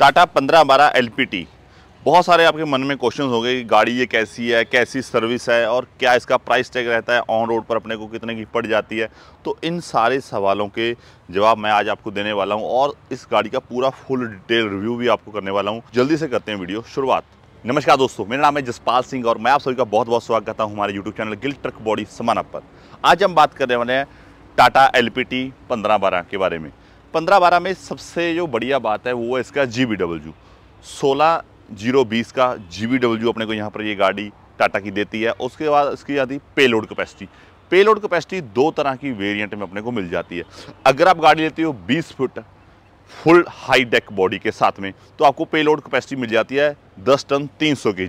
टाटा पंद्रह बारह एल बहुत सारे आपके मन में क्वेश्चन हो गए गाड़ी ये कैसी है कैसी सर्विस है और क्या इसका प्राइस टैग रहता है ऑन रोड पर अपने को कितने की पड़ जाती है तो इन सारे सवालों के जवाब मैं आज आपको देने वाला हूँ और इस गाड़ी का पूरा फुल डिटेल रिव्यू भी आपको करने वाला हूँ जल्दी से करते हैं वीडियो शुरुआत नमस्कार दोस्तों मेरा नाम है जसपाल सिंह और मैं आप सभी का बहुत बहुत स्वागत करता हूँ हमारे YouTube channel Gill truck body समान पर आज हम बात करने वाले हैं टाटा एल पी के बारे में पंद्रह बारह में सबसे जो बढ़िया बात है वो है इसका जी बी डब्ल्यू सोलह जीरो बीस का जी बी डब्ल्यू अपने को यहाँ पर ये गाड़ी टाटा की देती है उसके बाद इसकी आती पेलोड कैपेसिटी पेलोड कैपेसिटी दो तरह की वेरिएंट में अपने को मिल जाती है अगर आप गाड़ी लेती हो 20 foot full high deck body के साथ में तो आपको पेलोड कैपेसिटी मिल जाती है 10 टन 300 सौ की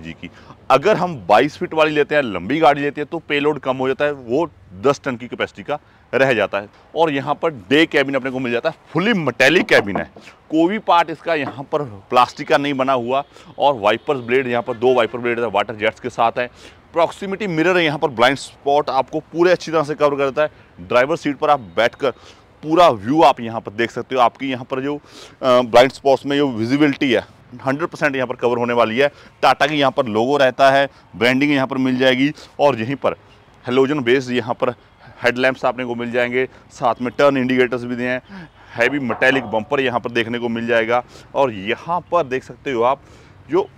अगर हम 22 फीट वाली लेते हैं लंबी गाड़ी लेते हैं तो पेलोड कम हो जाता है वो 10 टन की कैपेसिटी का रह जाता है और यहाँ पर डे कैबिन अपने को मिल जाता है फुली मटेलिक कैबिन है कोई भी पार्ट इसका यहाँ पर प्लास्टिक का नहीं बना हुआ और वाइपर्स ब्लेड यहाँ पर दो वाइपर ब्लेड वाटर जेट्स के साथ है प्रॉक्सिमिटी मिररर है यहाँ पर ब्लाइंड स्पॉट आपको पूरे अच्छी तरह से कवर करता है ड्राइवर सीट पर आप कर पूरा व्यू आप यहाँ पर देख सकते हो आपकी यहाँ पर जो ब्लाइंड स्पॉट्स में जो विजिबिलिटी है 100 परसेंट यहाँ पर कवर होने वाली है टाटा की यहाँ पर लोगो रहता है ब्रांडिंग यहाँ पर मिल जाएगी और यहीं पर हेलोजन बेस यहाँ पर हेडलैम्प्स आपने को मिल जाएंगे साथ में टर्न इंडिकेटर्स भी दिए हैं हैवी मेटेलिक बम्पर यहाँ पर देखने को मिल जाएगा और यहाँ पर देख सकते हो आप जो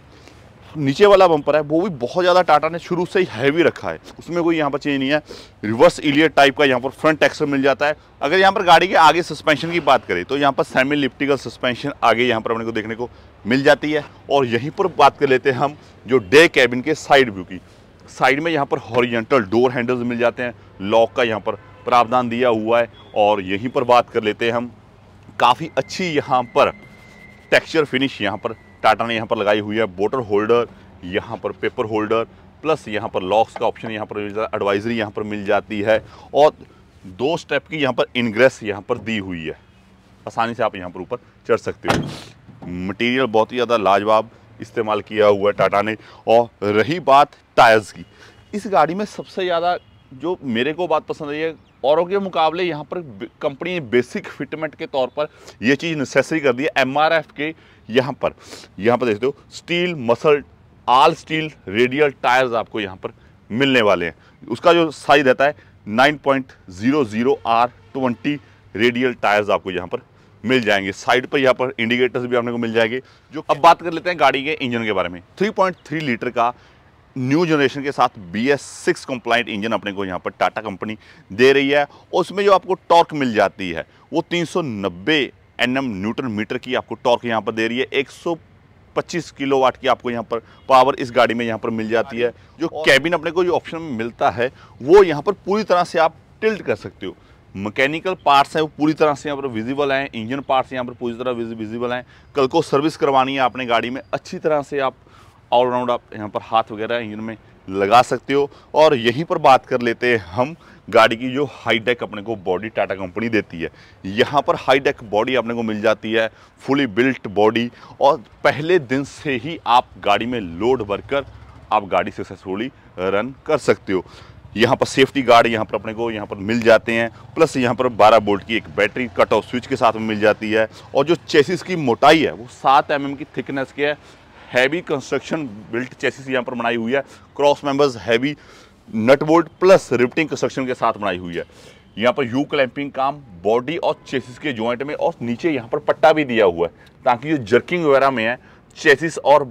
नीचे वाला बम्पर है वो भी बहुत ज़्यादा टाटा ने शुरू से ही हैवी रखा है उसमें कोई यहाँ पर चेंज नहीं है रिवर्स इलियर टाइप का यहाँ पर फ्रंट एक्सर मिल जाता है अगर यहाँ पर गाड़ी के आगे सस्पेंशन की बात करें तो यहाँ पर सेमी लिप्टिकल सस्पेंशन आगे यहाँ पर अपने को देखने को मिल जाती है और यहीं पर बात कर लेते हैं हम जो डे कैबिन के साइड व्यू की साइड में यहाँ पर हॉरिजेंटल डोर हैंडल्स मिल जाते हैं लॉक का यहाँ पर प्रावधान दिया हुआ है और यहीं पर बात कर लेते हैं हम काफ़ी अच्छी यहाँ पर टेक्सचर फिनिश यहाँ पर टाटा ने यहाँ पर लगाई हुई है बोटल होल्डर यहाँ पर पेपर होल्डर प्लस यहाँ पर लॉक्स का ऑप्शन यहाँ पर एडवाइजरी यहाँ पर मिल जाती है और दो स्टेप की यहाँ पर इनग्रेस यहाँ पर दी हुई है आसानी से आप यहाँ पर ऊपर चढ़ सकते हो मटेरियल बहुत ही ज़्यादा लाजवाब इस्तेमाल किया हुआ है टाटा ने और रही बात टायर्स की इस गाड़ी में सबसे ज़्यादा जो मेरे को बात पसंद आई है औरों के मुकाबले यहाँ पर कंपनी बेसिक फिटमेंट के तौर पर ये चीज़ नेसेसरी कर दी है एम के यहाँ पर यहाँ पर देखते हो steel muscle all steel radial tyres आपको यहाँ पर मिलने वाले हैं उसका जो साइज रहता है 9.00 आर ट्वेंटी रेडियल टायर्स आपको यहाँ पर मिल जाएंगे साइड पर यहाँ पर इंडिकेटर्स भी आपने को मिल जाएंगे जो अब बात कर लेते हैं गाड़ी के इंजन के बारे में 3.3 लीटर का न्यू जनरेशन के साथ B S six compliant engine अपने को यहाँ पर टाटा कंपनी दे रही है उसमें जो आपको टॉर्क मिल जाती है वो तीन सौ न्यूटन मीटर की आपको टॉर्क यहाँ पर दे रही है एक किलो किलोवाट की आपको यहाँ पर पावर इस गाड़ी में यहाँ पर मिल जाती है जो कैबिन अपने को जो ऑप्शन में मिलता है वो यहाँ पर पूरी तरह से आप टिल्ट कर सकते हो मैकेनिकल पार्ट्स हैं वो पूरी तरह से यहाँ पर विजिबल हैं इंजन पार्ट्स यहाँ पर पूरी तरह विजिबल हैं कल को सर्विस करवानी है आपने गाड़ी में अच्छी तरह से आप ऑलराउंड आप यहाँ पर हाथ वगैरह इंजन में लगा सकते हो और यहीं पर बात कर लेते हैं हम गाड़ी की जो हाईटेक अपने को बॉडी टाटा कंपनी देती है यहाँ पर हाईटेक बॉडी अपने को मिल जाती है फुली बिल्ट बॉडी और पहले दिन से ही आप गाड़ी में लोड भरकर आप गाड़ी सक्सेसफुली रन कर सकते हो यहाँ पर सेफ्टी गार्ड यहाँ पर अपने को यहाँ पर मिल जाते हैं प्लस यहाँ पर 12 बोल्ट की एक बैटरी कट ऑफ स्विच के साथ में मिल जाती है और जो चेसिस की मोटाई है वो सात एम mm की थिकनेस की है हैवी कंस्ट्रक्शन बिल्ट चेसिस यहाँ पर बनाई हुई है cross members heavy nut bolt plus riveting construction के साथ बनाई हुई है यहाँ पर यू क्लैंपिंग काम बॉडी और चेसिस के ज्वाइंट में और नीचे यहाँ पर पट्टा भी दिया हुआ है ताकि जो जर्किंग वगैरह में है चेसिस और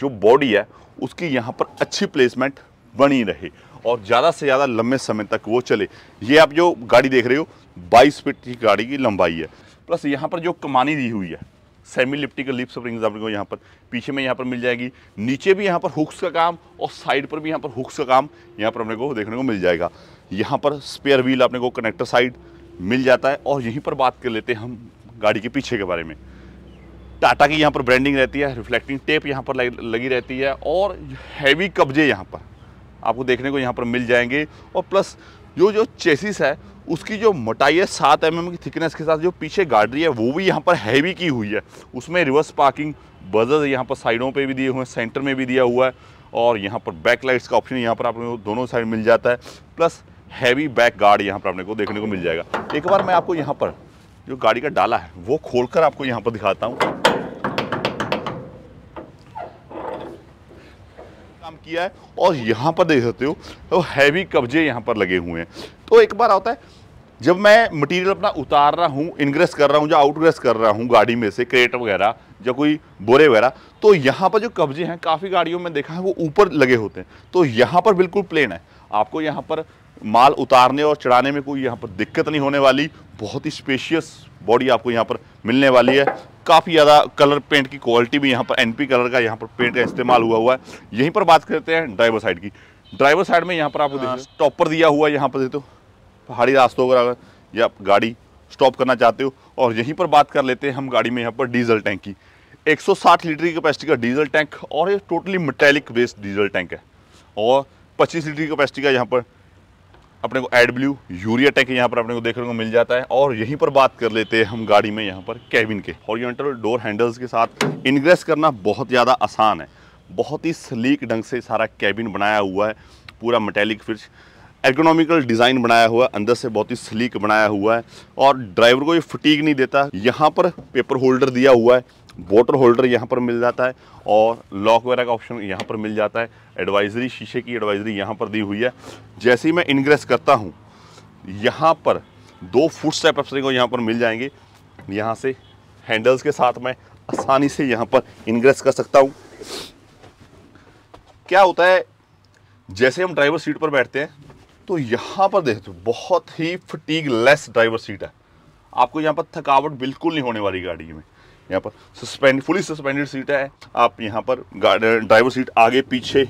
जो बॉडी है उसकी यहाँ पर अच्छी प्लेसमेंट बनी रहे और ज़्यादा से ज़्यादा लंबे समय तक वो चले ये आप जो गाड़ी देख रहे हो बाईस फीट की गाड़ी की लंबाई है प्लस यहाँ पर जो कमानी दी हुई है सेमी लिप्टिकल लिप्स फॉर आपको को यहाँ पर पीछे में यहाँ पर मिल जाएगी नीचे भी यहाँ पर हुक्स का काम और साइड पर भी यहाँ पर हुक्स का काम यहाँ पर अपने को देखने को मिल जाएगा यहाँ पर स्पेयर व्हील अपने को कनेक्टर साइड मिल जाता है और यहीं पर बात कर लेते हैं हम गाड़ी के पीछे के बारे में टाटा की यहाँ पर ब्रांडिंग रहती है रिफ्लेक्टिंग टेप यहाँ पर लगी रहती है और हैवी कब्जे यहाँ पर आपको देखने को यहाँ पर मिल जाएंगे और प्लस जो जो चेसिस है उसकी जो मोटाई है सात एम mm की थिकनेस के साथ जो पीछे गाड़ी है वो भी यहाँ पर हैवी की हुई है उसमें रिवर्स पार्किंग बजर यहाँ पर साइडों पे भी दिए हुए हैं सेंटर में भी दिया हुआ है और यहाँ पर बैक लाइट्स का ऑप्शन यहाँ पर आप दोनों साइड मिल जाता है प्लस हैवी बैक गार्ड यहाँ पर आपने को देखने को मिल जाएगा एक बार मैं आपको यहाँ पर जो गाड़ी का डाला है वो खोलकर आपको यहाँ पर दिखाता हूँ काम किया है और यहाँ पर देख सकते हो तो हैवी कब्जे यहाँ पर लगे हुए हैं तो एक बार होता है जब मैं मटेरियल अपना उतार रहा हूँ इनग्रेस कर रहा हूँ या आउटग्रेस कर रहा हूँ गाड़ी में से क्रेट वगैरह या कोई बोरे वगैरह तो यहाँ पर जो कब्जे हैं काफ़ी गाड़ियों में देखा है वो ऊपर लगे होते हैं तो यहाँ पर बिल्कुल प्लेन है आपको यहाँ पर माल उतारने और चढ़ाने में कोई यहाँ पर दिक्कत नहीं होने वाली बहुत ही स्पेशियस बॉडी आपको यहाँ पर मिलने वाली है काफ़ी ज़्यादा कलर पेंट की क्वालिटी भी यहाँ पर एनपी कलर का यहाँ पर पेंट का इस्तेमाल हुआ हुआ है यहीं पर बात करते हैं ड्राइवर साइड की ड्राइवर साइड में यहाँ पर आपको हाँ। देखिए स्टॉपर दिया हुआ है यहाँ पर देखो तो पहाड़ी रास्तों पर अगर या गाड़ी स्टॉप करना चाहते हो और यहीं पर बात कर लेते हैं हम गाड़ी में यहाँ पर डीजल टैंक की 160 लीटर की कैपेसिटी का डीजल टैंक और ये totally metallic based diesel tank है और 25 लीटर की कैपेसिटी का यहाँ पर अपने को एड यूरिया टैंक यहाँ पर अपने को देखने को मिल जाता है और यहीं पर बात कर लेते हैं हम गाड़ी में यहाँ पर कैबिन के ऑरियंटल डोर हैंडल्स के साथ इनग्रेस करना बहुत ज़्यादा आसान है बहुत ही स्लीक ढंग से सारा कैबिन बनाया हुआ है पूरा मेटेलिक फिर एर्गोनॉमिकल डिज़ाइन बनाया हुआ है अंदर से बहुत ही स्लीक बनाया हुआ है और ड्राइवर को ये फटीक नहीं देता यहाँ पर पेपर होल्डर दिया हुआ है वोटर होल्डर यहाँ पर मिल जाता है और लॉक वगैरह का ऑप्शन यहाँ पर मिल जाता है एडवाइजरी शीशे की एडवाइजरी यहाँ पर दी हुई है जैसे ही मैं इनग्रेस करता हूँ यहाँ पर दो फुट स्टेप अपने को यहाँ पर मिल जाएंगे यहाँ से हैंडल्स के साथ मैं आसानी से यहाँ पर इनग्रेस कर सकता हूँ क्या होता है जैसे हम ड्राइवर सीट पर बैठते हैं तो यहाँ पर देखते हो बहुत ही फटीक लेस ड्राइवर सीट है आपको यहाँ पर थकावट बिल्कुल नहीं होने वाली गाड़ी में यहाँ पर सस्पेंड फुली सस्पेंडेड सीट है आप यहाँ पर ड्राइवर सीट आगे पीछे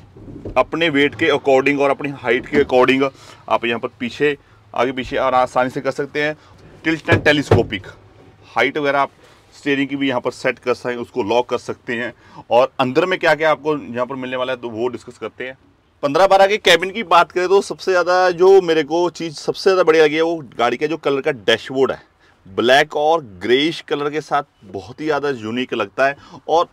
अपने वेट के अकॉर्डिंग और अपनी हाइट के अकॉर्डिंग आप यहाँ पर पीछे आगे पीछे और आसानी से कर सकते हैं टिल्ट एंड टेलीस्कोपिक हाइट वगैरह आप स्टेयरिंग की भी यहाँ पर सेट कर सकते हैं उसको लॉक कर सकते हैं और अंदर में क्या क्या आपको यहाँ पर मिलने वाला है तो वो डिस्कस करते हैं पंद्रह बारह के कैबिन की बात करें तो सबसे ज़्यादा जो मेरे को चीज़ सबसे ज़्यादा बढ़िया लगी है वो गाड़ी का जो कलर का डैशबोर्ड है ब्लैक और ग्रेइश कलर के साथ बहुत ही ज़्यादा यूनिक लगता है और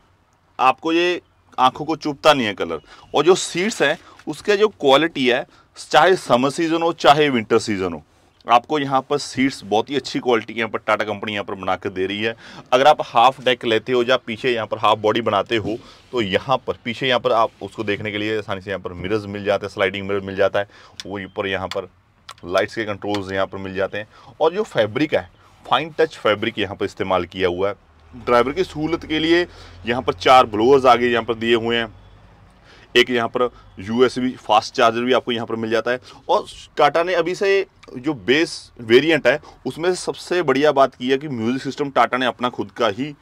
आपको ये आंखों को चुभता नहीं है कलर और जो सीड्स हैं उसके जो क्वालिटी है चाहे समर सीज़न हो चाहे विंटर सीज़न हो आपको यहाँ पर सीट्स बहुत ही अच्छी क्वालिटी के यहाँ पर टाटा कंपनी यहाँ पर बना कर दे रही है अगर आप हाफ डेक लेते हो या पीछे यहाँ पर हाफ बॉडी बनाते हो तो यहाँ पर पीछे यहाँ पर आप उसको देखने के लिए आसानी से यहाँ पर मिरर्स मिल जाते हैं स्लाइडिंग मिरर मिल जाता है ऊपर यहाँ पर लाइट्स के कंट्रोल्स यहाँ पर मिल जाते हैं और जो फैब्रिक है फाइन टच फैब्रिक यहाँ पर इस्तेमाल किया हुआ है ड्राइवर की सहूलत के लिए यहाँ पर चार ब्लोअर्स आगे यहाँ पर दिए हुए हैं एक यहाँ पर यू फास्ट चार्जर भी आपको यहाँ पर मिल जाता है और टाटा ने अभी से जो बेस वेरिएंट है उसमें सबसे बढ़िया बात की है कि म्यूज़िक सिस्टम टाटा ने अपना खुद का ही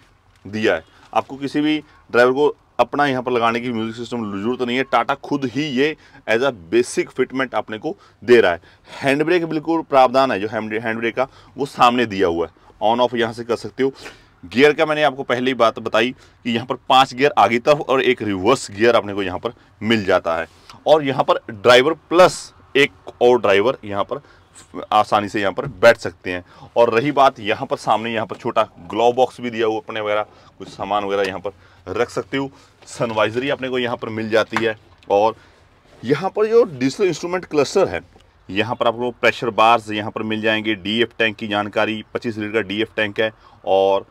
दिया है आपको किसी भी ड्राइवर को अपना यहाँ पर लगाने की म्यूज़िक सिस्टम जरूरत नहीं है टाटा खुद ही ये एज अ बेसिक फिटमेंट अपने को दे रहा है हैंड ब्रेक बिल्कुल प्रावधान है जो हैंड ब्रेक का वो सामने दिया हुआ है ऑन ऑफ यहाँ से कर सकते हो गियर का मैंने आपको पहले ही बात बताई कि यहाँ पर पांच गियर आगे तरफ और एक रिवर्स गियर अपने को यहाँ पर मिल जाता है और यहाँ पर ड्राइवर प्लस एक और ड्राइवर यहाँ पर आसानी से यहाँ पर बैठ सकते हैं और रही बात यहाँ पर सामने यहाँ पर छोटा ग्लोव बॉक्स भी दिया हुआ अपने वगैरह कुछ सामान वगैरह यहाँ पर रख सकते हो सनवाइजरी अपने को यहाँ पर मिल जाती है और यहाँ पर जो डिजिटल इंस्ट्रूमेंट क्लस्टर है यहाँ पर आपको प्रेशर बार्स यहाँ पर मिल जाएंगे डी टैंक की जानकारी पच्चीस लीटर का डी टैंक है और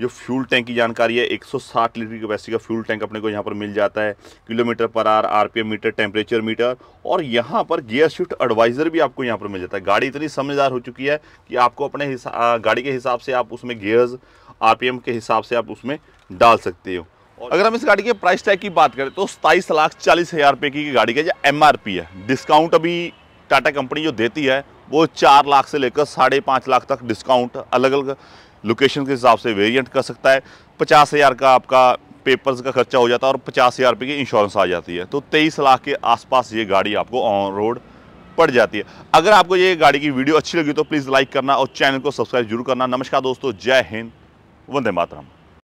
जो फ्यूल टैंक की जानकारी है 160 लीटर की कैपेसिटी का फ्यूल टैंक अपने को यहाँ पर मिल जाता है किलोमीटर पर R RPM meter temperature meter और यहाँ पर गियर शिफ्ट एडवाइज़र भी आपको यहाँ पर मिल जाता है गाड़ी इतनी समझदार हो चुकी है कि आपको अपने गाड़ी के हिसाब से आप उसमें गियर्स एम के हिसाब से आप उसमें डाल सकते हो अगर हम इस गाड़ी के प्राइस टैग की बात करें तो सताईस लाख चालीस हज़ार रुपये की गाड़ी का जो एम है डिस्काउंट अभी टाटा कंपनी जो देती है वो चार लाख से लेकर साढ़े पाँच लाख तक डिस्काउंट अलग अलग लोकेशन के हिसाब से वेरिएंट कर सकता है पचास हज़ार का आपका पेपर्स का खर्चा हो जाता है और पचास हज़ार रुपये की इंश्योरेंस आ जाती है तो तेईस लाख के आसपास ये गाड़ी आपको ऑन रोड पड़ जाती है अगर आपको ये गाड़ी की वीडियो अच्छी लगी तो प्लीज़ लाइक करना और चैनल को सब्सक्राइब जरूर करना नमस्कार दोस्तों जय हिंद वंदे मातरम